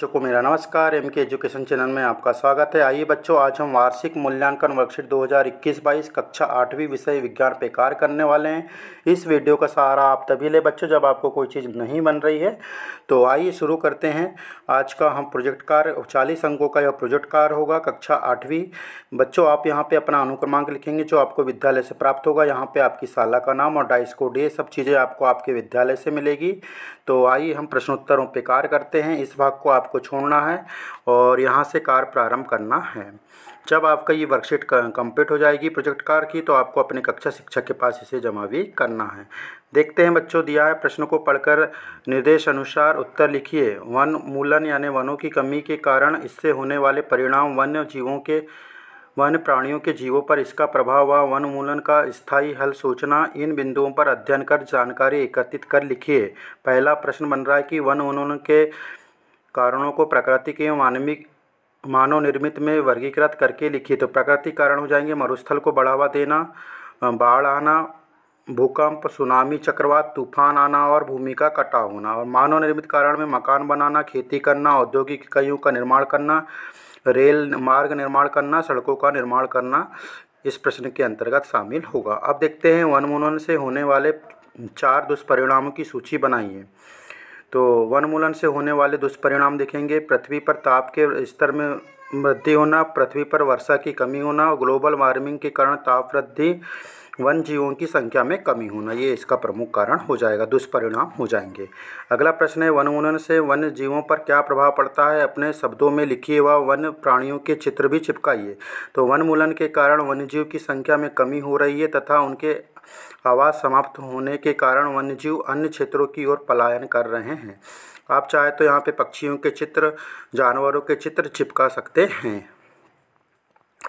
बच्चों को मेरा नमस्कार एम के एजुकेशन चैनल में आपका स्वागत है आइए बच्चों आज हम वार्षिक मूल्यांकन वर्कशीट 2021-22 कक्षा आठवीं विषय विज्ञान पे कार्य करने वाले हैं इस वीडियो का सहारा आप तभी ले बच्चों जब आपको कोई चीज़ नहीं बन रही है तो आइए शुरू करते हैं आज का हम प्रोजेक्ट कार्य चालीस अंकों का यह प्रोजेक्ट कार्य होगा कक्षा आठवीं बच्चों आप यहाँ पर अपना अनुक्रमांक लिखेंगे जो आपको विद्यालय से प्राप्त होगा यहाँ पर आपकी शाला का नाम और डाइस ये सब चीज़ें आपको आपके विद्यालय से मिलेगी तो आइए हम प्रश्नोत्तरों पर कार्य करते हैं इस भाग को आप आपको छोड़ना है और यहाँ से कार्य प्रारंभ करना है जब आपका ये वर्कशीट कंप्लीट हो जाएगी प्रोजेक्ट कार की तो आपको अपने कक्षा शिक्षक के पास इसे जमा भी करना है देखते हैं बच्चों दिया है प्रश्न को पढ़कर निर्देश अनुसार उत्तर लिखिए वन मूलन यानी वनों की कमी के कारण इससे होने वाले परिणाम वन्य जीवों के वन प्राणियों के जीवों पर इसका प्रभाव व वनमूलन का स्थायी हल सोचना इन बिंदुओं पर अध्ययन कर जानकारी एकत्रित कर लिखिए पहला प्रश्न बन रहा है कि वन उन्मूलन के कारणों को प्राकृतिक एवं मानविक मानव निर्मित में वर्गीकृत करके लिखिए तो प्राकृतिक कारण हो जाएंगे मरुस्थल को बढ़ावा देना बाढ़ आना भूकंप सुनामी चक्रवात तूफान आना और भूमि का कटाव होना और मानव निर्मित कारण में मकान बनाना खेती करना औद्योगिक इकाइयों का निर्माण करना रेल मार्ग निर्माण करना सड़कों का निर्माण करना इस प्रश्न के अंतर्गत शामिल होगा अब देखते हैं वनमूलन से होने वाले चार दुष्परिणामों की सूची बनाइए तो वनमूलन से होने वाले दुष्परिणाम देखेंगे पृथ्वी पर ताप के स्तर में वृद्धि होना पृथ्वी पर वर्षा की कमी होना ग्लोबल वार्मिंग के कारण ताप वृद्धि वन जीवों की संख्या में कमी होना ये इसका प्रमुख कारण हो जाएगा दुष्परिणाम हो जाएंगे अगला प्रश्न है वनोन्मूलन से वन्य जीवों पर क्या प्रभाव पड़ता है अपने शब्दों में लिखिए व वन प्राणियों के चित्र भी चिपकाइए तो वनमूलन के कारण वन्य जीव की संख्या में कमी हो रही है तथा उनके आवास समाप्त होने के कारण वन्य जीव अन्य क्षेत्रों की ओर पलायन कर रहे हैं आप चाहे तो यहाँ पे पक्षियों के चित्र जानवरों के चित्र चिपका सकते हैं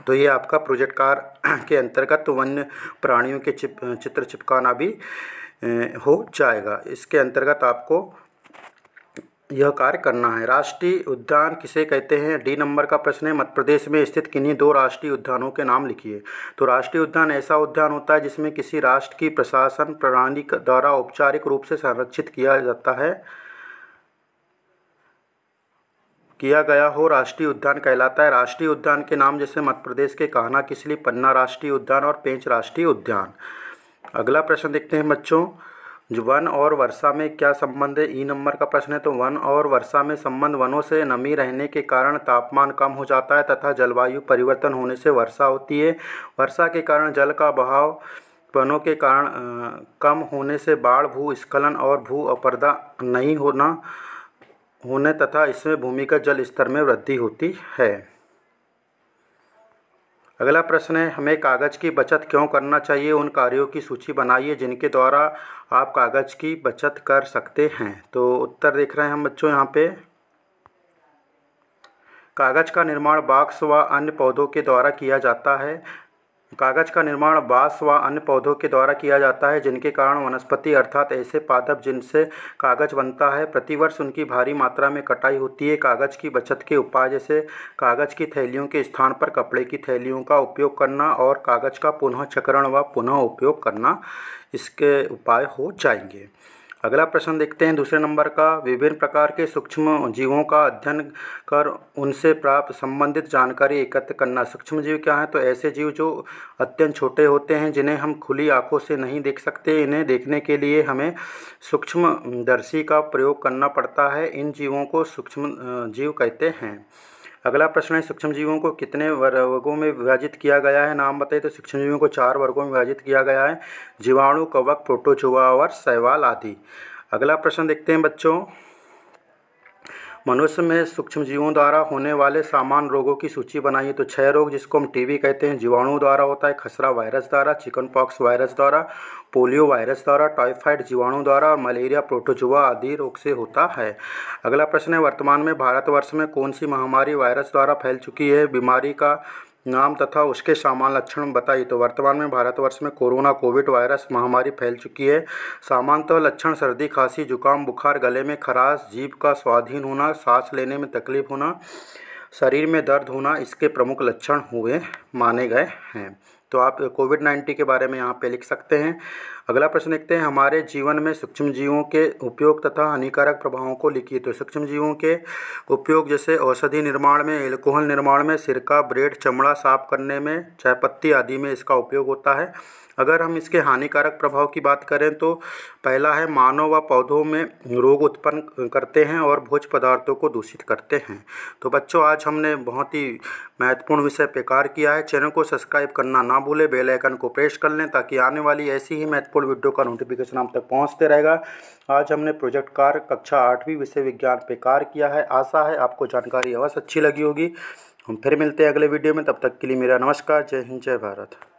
तो ये आपका प्रोजेक्ट कार के अंतर्गत वन्य प्राणियों के चिप चित्र चिपकाना भी हो जाएगा इसके अंतर्गत आपको यह कार्य करना है राष्ट्रीय उद्यान किसे कहते हैं डी नंबर का प्रश्न है मध्य प्रदेश में स्थित किन्हीं दो राष्ट्रीय उद्यानों के नाम लिखिए तो राष्ट्रीय उद्यान ऐसा उद्यान होता है जिसमें किसी राष्ट्र की प्रशासन प्रणाली द्वारा औपचारिक रूप से संरक्षित किया जाता है किया गया हो राष्ट्रीय उद्यान कहलाता है राष्ट्रीय उद्यान के नाम जैसे मध्य प्रदेश के कहना किसली पन्ना राष्ट्रीय उद्यान और पेंच राष्ट्रीय उद्यान अगला प्रश्न देखते हैं बच्चों जो वन और वर्षा में क्या संबंध है ई नंबर का प्रश्न है तो वन और वर्षा में संबंध वनों से नमी रहने के कारण तापमान कम हो जाता है तथा जलवायु परिवर्तन होने से वर्षा होती है वर्षा के कारण जल का बहाव वनों के कारण कम होने से बाढ़ भू स्खलन और भू अपर्दा नहीं होना होने तथा इसमें भूमि का जल स्तर में वृद्धि होती है अगला प्रश्न है हमें कागज़ की बचत क्यों करना चाहिए उन कार्यों की सूची बनाइए जिनके द्वारा आप कागज़ की बचत कर सकते हैं तो उत्तर देख रहे हैं हम बच्चों यहाँ पे कागज़ का निर्माण बाक्स व अन्य पौधों के द्वारा किया जाता है कागज का निर्माण बांस व अन्य पौधों के द्वारा किया जाता है जिनके कारण वनस्पति अर्थात ऐसे पादप जिनसे कागज बनता है प्रतिवर्ष उनकी भारी मात्रा में कटाई होती है कागज की बचत के उपाय जैसे कागज की थैलियों के स्थान पर कपड़े की थैलियों का उपयोग करना और कागज का पुनः चक्रण व पुनः उपयोग करना इसके उपाय हो जाएंगे अगला प्रश्न देखते हैं दूसरे नंबर का विभिन्न प्रकार के सूक्ष्म जीवों का अध्ययन कर उनसे प्राप्त संबंधित जानकारी एकत्र करना सूक्ष्म जीव क्या है तो ऐसे जीव जो अत्यंत छोटे होते हैं जिन्हें हम खुली आंखों से नहीं देख सकते इन्हें देखने के लिए हमें सूक्ष्म दर्शी का प्रयोग करना पड़ता है इन जीवों को सूक्ष्म जीव कहते हैं अगला प्रश्न है सूक्ष्म जीवों को कितने वर्गों में विभाजित किया गया है नाम बताइए तो सूक्ष्म जीवों को चार वर्गों में विभाजित किया गया है जीवाणु कवक प्रोटोचुआ और शैवाल आदि अगला प्रश्न देखते हैं बच्चों मनुष्य में सूक्ष्म जीवों द्वारा होने वाले सामान्य रोगों की सूची बनाइए तो छह रोग जिसको हम टीबी कहते हैं जीवाणु द्वारा होता है खसरा वायरस द्वारा चिकन पॉक्स वायरस द्वारा पोलियो वायरस द्वारा टाइफाइड जीवाणु द्वारा और मलेरिया प्रोटोजुआ आदि रोग से होता है अगला प्रश्न है वर्तमान में भारतवर्ष में कौन सी महामारी वायरस द्वारा फैल चुकी है बीमारी का नाम तथा उसके सामान्य लक्षण बताइए तो वर्तमान में भारतवर्ष में कोरोना कोविड वायरस महामारी फैल चुकी है सामान्यतः लक्षण सर्दी खांसी जुकाम बुखार गले में खराश जीभ का स्वाधीन होना सांस लेने में तकलीफ होना शरीर में दर्द होना इसके प्रमुख लक्षण हुए माने गए हैं तो आप कोविड नाइन्टीन के बारे में यहाँ पे लिख सकते हैं अगला प्रश्न देखते हैं हमारे जीवन में सूक्ष्म जीवों के उपयोग तथा हानिकारक प्रभावों को लिखिए तो सूक्ष्म जीवों के उपयोग जैसे औषधि निर्माण में एल्कोहल निर्माण में सिरका ब्रेड चमड़ा साफ करने में चायपत्ती आदि में इसका उपयोग होता है अगर हम इसके हानिकारक प्रभाव की बात करें तो पहला है मानव व पौधों में रोग उत्पन्न करते हैं और भोज पदार्थों को दूषित करते हैं तो बच्चों आज हमने बहुत ही महत्वपूर्ण विषय पेकार किया है चैनल को सब्सक्राइब करना ना भूलें बेल आइकन को प्रेस कर लें ताकि आने वाली ऐसी ही महत्व महत्वपूर्ण वीडियो का नोटिफिकेशन आप तक पहुँचते रहेगा आज हमने प्रोजेक्ट कार कक्षा आठवीं विषय विज्ञान पे कार किया है आशा है आपको जानकारी अवश्य अच्छी लगी होगी हम फिर मिलते हैं अगले वीडियो में तब तक के लिए मेरा नमस्कार जय हिंद जय भारत